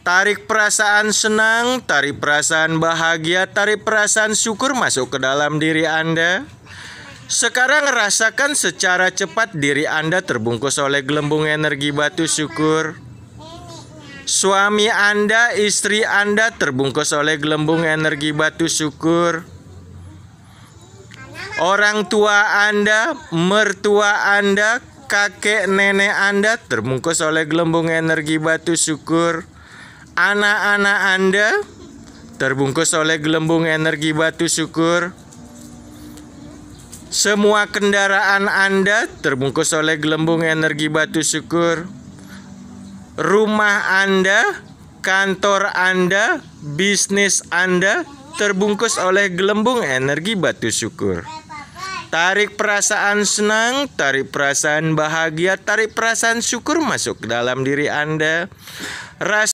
Tarik perasaan senang, tarik perasaan bahagia, tarik perasaan syukur masuk ke dalam diri Anda. Sekarang rasakan secara cepat diri Anda terbungkus oleh gelembung energi batu syukur. Suami Anda, istri Anda terbungkus oleh gelembung energi batu syukur. Orang tua Anda, mertua Anda, kakek nenek Anda terbungkus oleh gelembung energi batu syukur anak-anak Anda terbungkus oleh gelembung energi batu syukur. Semua kendaraan Anda terbungkus oleh gelembung energi batu syukur. Rumah Anda, kantor Anda, bisnis Anda terbungkus oleh gelembung energi batu syukur. Tarik perasaan senang, tarik perasaan bahagia, tarik perasaan syukur masuk ke dalam diri Anda. Ras